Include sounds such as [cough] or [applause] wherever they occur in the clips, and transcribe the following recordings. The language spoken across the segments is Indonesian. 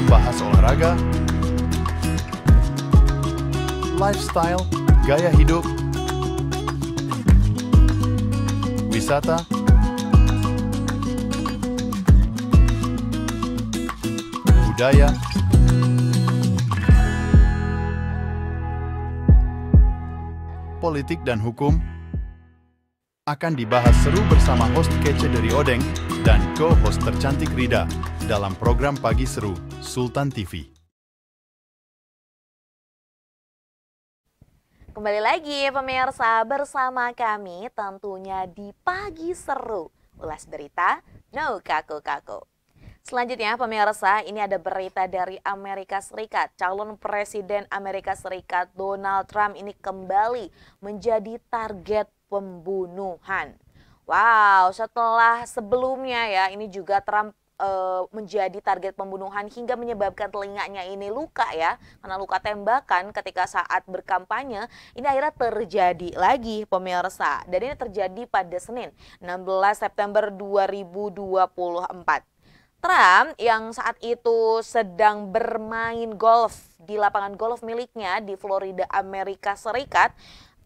membahas olahraga, lifestyle, gaya hidup, wisata, budaya, politik dan hukum, akan dibahas seru bersama host kece dari Odeng dan co-host tercantik Rida dalam program Pagi Seru Sultan TV. Kembali lagi pemirsa bersama kami tentunya di Pagi Seru. Ulas berita, no kaku-kaku. Selanjutnya pemirsa, ini ada berita dari Amerika Serikat. Calon Presiden Amerika Serikat Donald Trump ini kembali menjadi target pembunuhan. Wow, setelah sebelumnya ya, ini juga Trump Eh, menjadi target pembunuhan hingga menyebabkan telinganya ini luka ya karena luka tembakan ketika saat berkampanye ini akhirnya terjadi lagi pemirsa dan ini terjadi pada Senin 16 September 2024 Trump yang saat itu sedang bermain golf di lapangan golf miliknya di Florida Amerika Serikat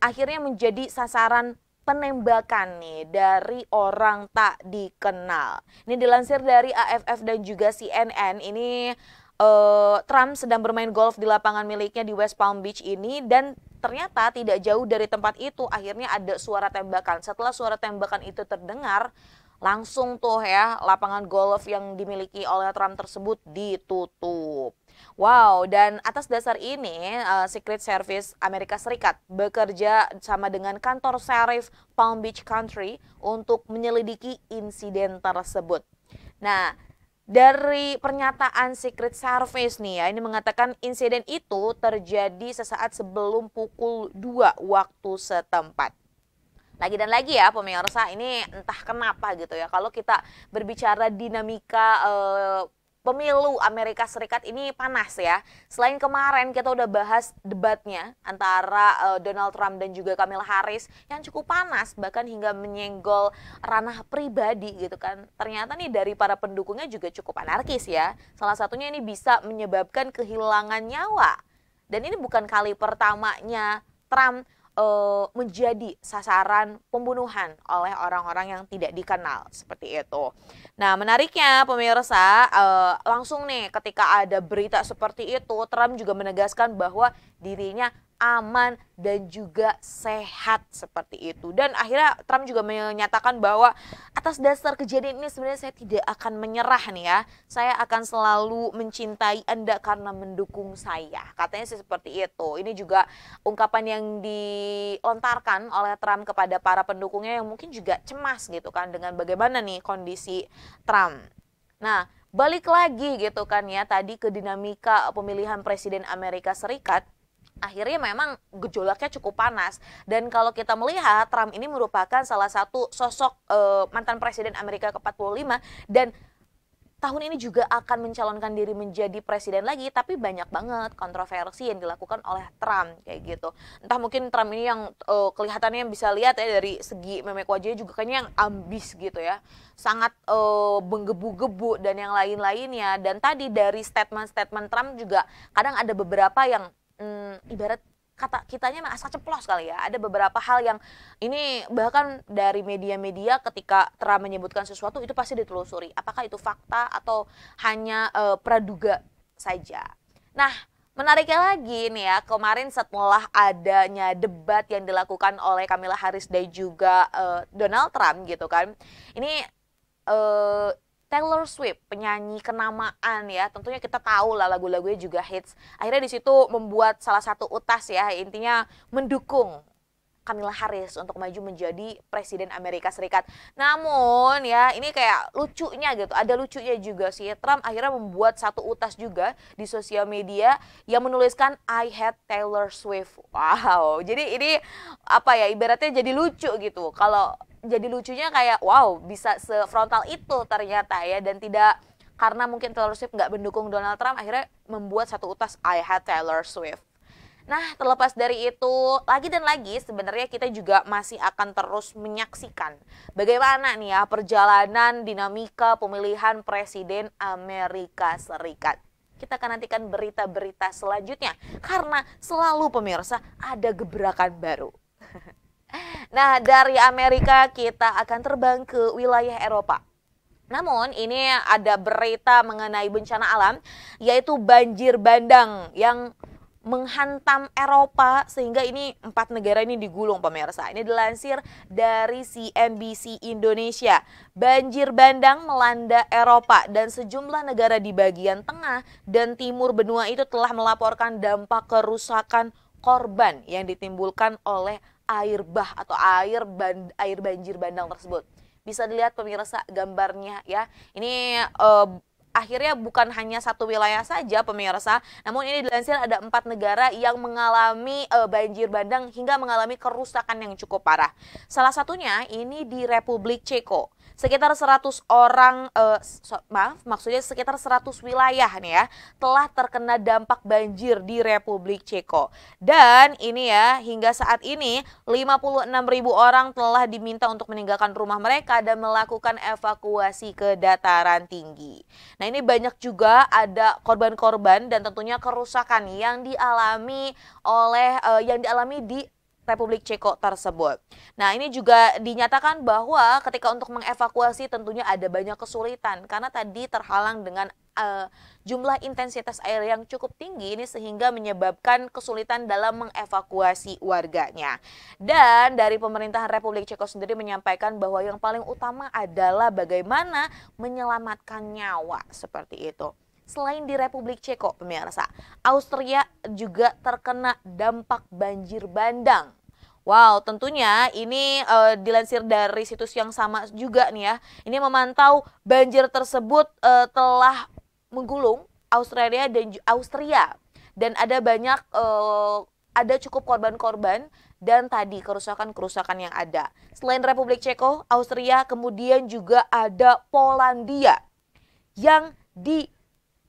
akhirnya menjadi sasaran penembakan nih dari orang tak dikenal. Ini dilansir dari AFF dan juga CNN. Ini uh, Trump sedang bermain golf di lapangan miliknya di West Palm Beach ini dan ternyata tidak jauh dari tempat itu akhirnya ada suara tembakan. Setelah suara tembakan itu terdengar, langsung tuh ya lapangan golf yang dimiliki oleh Trump tersebut ditutup. Wow, dan atas dasar ini uh, Secret Service Amerika Serikat bekerja sama dengan kantor Sheriff Palm Beach Country untuk menyelidiki insiden tersebut. Nah, dari pernyataan Secret Service nih ya, ini mengatakan insiden itu terjadi sesaat sebelum pukul 2 waktu setempat. Lagi dan lagi ya pemirsa, ini entah kenapa gitu ya. Kalau kita berbicara dinamika uh, pemilu Amerika Serikat ini panas ya. Selain kemarin kita udah bahas debatnya antara uh, Donald Trump dan juga Kamala Harris yang cukup panas bahkan hingga menyenggol ranah pribadi gitu kan. Ternyata nih dari para pendukungnya juga cukup anarkis ya. Salah satunya ini bisa menyebabkan kehilangan nyawa. Dan ini bukan kali pertamanya Trump uh, menjadi sasaran pembunuhan oleh orang-orang yang tidak dikenal seperti itu. Nah, menariknya pemirsa, uh, langsung nih ketika ada berita seperti itu, Trump juga menegaskan bahwa dirinya aman dan juga sehat seperti itu. Dan akhirnya Trump juga menyatakan bahwa atas dasar kejadian ini sebenarnya saya tidak akan menyerah nih ya. Saya akan selalu mencintai Anda karena mendukung saya. Katanya sih seperti itu. Ini juga ungkapan yang dilontarkan oleh Trump kepada para pendukungnya yang mungkin juga cemas gitu kan dengan bagaimana nih kondisi Trump. Nah, balik lagi gitu kan ya tadi ke dinamika pemilihan presiden Amerika Serikat akhirnya memang gejolaknya cukup panas. Dan kalau kita melihat Trump ini merupakan salah satu sosok eh, mantan presiden Amerika ke-45 dan tahun ini juga akan mencalonkan diri menjadi presiden lagi tapi banyak banget kontroversi yang dilakukan oleh Trump kayak gitu entah mungkin Trump ini yang uh, kelihatannya yang bisa lihat ya dari segi memek wajahnya juga kayaknya yang ambis gitu ya sangat uh, menggebu-gebu dan yang lain-lainnya dan tadi dari statement-statement Trump juga kadang ada beberapa yang hmm, ibarat kata kitanya mah asal ceplos kali ya. Ada beberapa hal yang ini bahkan dari media-media ketika Trump menyebutkan sesuatu itu pasti ditelusuri. Apakah itu fakta atau hanya e, praduga saja. Nah, menariknya lagi nih ya, kemarin setelah adanya debat yang dilakukan oleh Kamila Harris dan juga e, Donald Trump gitu kan. Ini e, Taylor Swift, penyanyi kenamaan ya. Tentunya kita tahu lah lagu-lagunya juga hits. Akhirnya di situ membuat salah satu utas ya, intinya mendukung Kamala Harris untuk maju menjadi presiden Amerika Serikat. Namun ya ini kayak lucunya gitu, ada lucunya juga sih. Trump akhirnya membuat satu utas juga di sosial media yang menuliskan I hate Taylor Swift. Wow. Jadi ini apa ya ibaratnya jadi lucu gitu. Kalau jadi lucunya kayak wow bisa sefrontal itu ternyata ya dan tidak karena mungkin Taylor Swift nggak mendukung Donald Trump akhirnya membuat satu utas I hate Taylor Swift Nah, terlepas dari itu, lagi dan lagi sebenarnya kita juga masih akan terus menyaksikan bagaimana nih ya perjalanan dinamika pemilihan presiden Amerika Serikat. Kita akan nantikan berita-berita selanjutnya karena selalu pemirsa ada gebrakan baru. [laughs] Nah, dari Amerika kita akan terbang ke wilayah Eropa. Namun ini ada berita mengenai bencana alam yaitu banjir bandang yang menghantam Eropa sehingga ini empat negara ini digulung pemirsa. Ini dilansir dari CNBC Indonesia. Banjir bandang melanda Eropa dan sejumlah negara di bagian tengah dan timur benua itu telah melaporkan dampak kerusakan korban yang ditimbulkan oleh air bah atau air ban air banjir bandang tersebut. Bisa dilihat pemirsa gambarnya ya. Ini uh, akhirnya bukan hanya satu wilayah saja pemirsa, namun ini dilansir ada empat negara yang mengalami e, banjir bandang hingga mengalami kerusakan yang cukup parah. Salah satunya ini di Republik Ceko sekitar 100 orang eh, so, maaf maksudnya sekitar 100 wilayah nih ya telah terkena dampak banjir di Republik Ceko. Dan ini ya hingga saat ini 56.000 orang telah diminta untuk meninggalkan rumah mereka dan melakukan evakuasi ke dataran tinggi. Nah, ini banyak juga ada korban-korban dan tentunya kerusakan yang dialami oleh eh, yang dialami di Republik Ceko tersebut. Nah, ini juga dinyatakan bahwa ketika untuk mengevakuasi tentunya ada banyak kesulitan karena tadi terhalang dengan uh, jumlah intensitas air yang cukup tinggi ini sehingga menyebabkan kesulitan dalam mengevakuasi warganya. Dan dari pemerintahan Republik Ceko sendiri menyampaikan bahwa yang paling utama adalah bagaimana menyelamatkan nyawa seperti itu selain di Republik Ceko, pemirsa. Austria juga terkena dampak banjir bandang Wow, tentunya ini e, dilansir dari situs yang sama juga nih ya. Ini memantau banjir tersebut e, telah menggulung Australia dan Austria dan ada banyak e, ada cukup korban-korban dan tadi kerusakan-kerusakan yang ada. Selain Republik Ceko, Austria kemudian juga ada Polandia yang di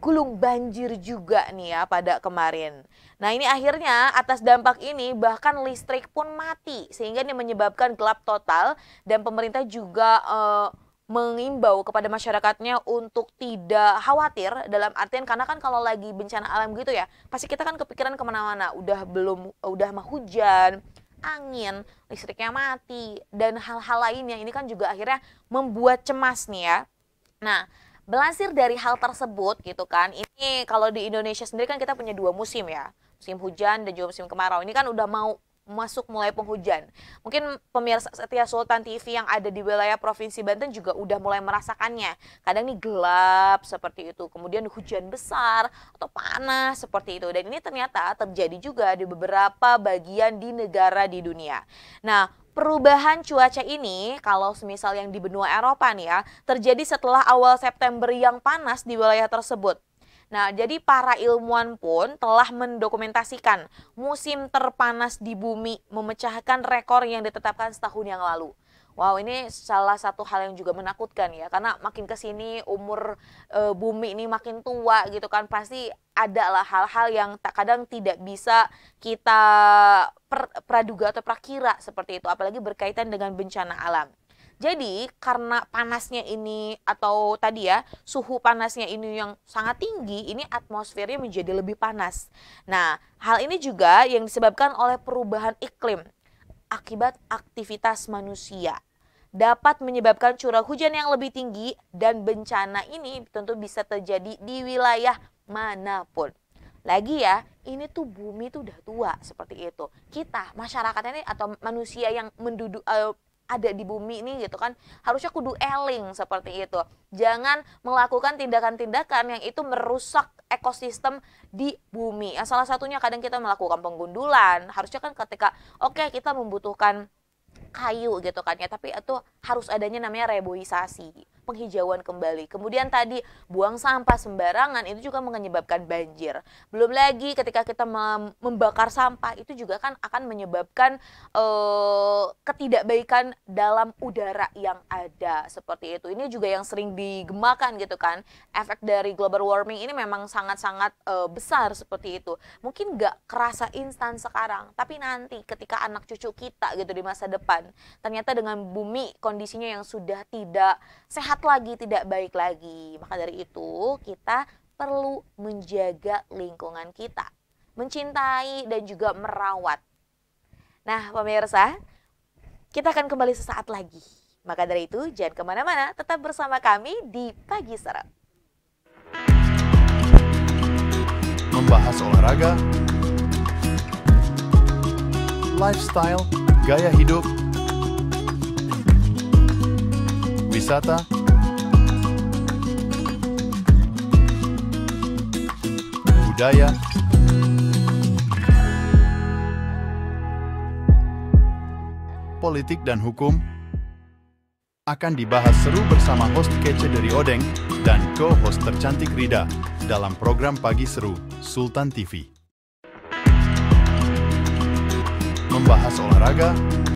gulung banjir juga nih ya pada kemarin. Nah ini akhirnya atas dampak ini bahkan listrik pun mati sehingga ini menyebabkan gelap total dan pemerintah juga uh, mengimbau kepada masyarakatnya untuk tidak khawatir dalam artian karena kan kalau lagi bencana alam gitu ya pasti kita kan kepikiran kemana-mana udah belum udah mah hujan angin listriknya mati dan hal-hal lainnya ini kan juga akhirnya membuat cemas nih ya. Nah Belansir dari hal tersebut gitu kan, ini kalau di Indonesia sendiri kan kita punya dua musim ya, musim hujan dan juga musim kemarau. Ini kan udah mau masuk mulai penghujan. Mungkin pemirsa Setia Sultan TV yang ada di wilayah Provinsi Banten juga udah mulai merasakannya. Kadang nih gelap seperti itu, kemudian hujan besar atau panas seperti itu. Dan ini ternyata terjadi juga di beberapa bagian di negara di dunia. Nah, perubahan cuaca ini kalau semisal yang di benua Eropa nih ya, terjadi setelah awal September yang panas di wilayah tersebut. Nah, jadi para ilmuwan pun telah mendokumentasikan musim terpanas di bumi memecahkan rekor yang ditetapkan setahun yang lalu. Wow, ini salah satu hal yang juga menakutkan ya, karena makin ke sini umur e, bumi ini makin tua gitu kan, pasti ada lah hal-hal yang tak kadang tidak bisa kita per, praduga atau prakira seperti itu, apalagi berkaitan dengan bencana alam. Jadi karena panasnya ini atau tadi ya suhu panasnya ini yang sangat tinggi, ini atmosfernya menjadi lebih panas. Nah, hal ini juga yang disebabkan oleh perubahan iklim akibat aktivitas manusia dapat menyebabkan curah hujan yang lebih tinggi dan bencana ini tentu bisa terjadi di wilayah manapun. Lagi ya, ini tuh bumi tuh udah tua seperti itu. Kita masyarakatnya ini atau manusia yang menduduk uh, eh, ada di bumi ini gitu kan harusnya kudu eling seperti itu jangan melakukan tindakan-tindakan yang itu merusak ekosistem di bumi nah, salah satunya kadang kita melakukan penggundulan harusnya kan ketika oke okay, kita membutuhkan kayu gitu kan ya tapi itu harus adanya namanya reboisasi penghijauan kembali. Kemudian tadi buang sampah sembarangan itu juga menyebabkan banjir. Belum lagi ketika kita membakar sampah itu juga kan akan menyebabkan eh, ketidakbaikan dalam udara yang ada seperti itu. Ini juga yang sering digemakan gitu kan. Efek dari global warming ini memang sangat-sangat eh, besar seperti itu. Mungkin nggak kerasa instan sekarang, tapi nanti ketika anak cucu kita gitu di masa depan ternyata dengan bumi kondisinya yang sudah tidak sehat lagi, tidak baik lagi. Maka dari itu, kita perlu menjaga lingkungan kita, mencintai dan juga merawat. Nah, pemirsa, kita akan kembali sesaat lagi. Maka dari itu, jangan kemana-mana, tetap bersama kami di Pagi Serem. Membahas olahraga, lifestyle, gaya hidup, wisata, Jaya. politik dan hukum akan dibahas seru bersama host kece dari Odeng dan co-host tercantik Rida dalam program Pagi Seru Sultan TV. Membahas olahraga,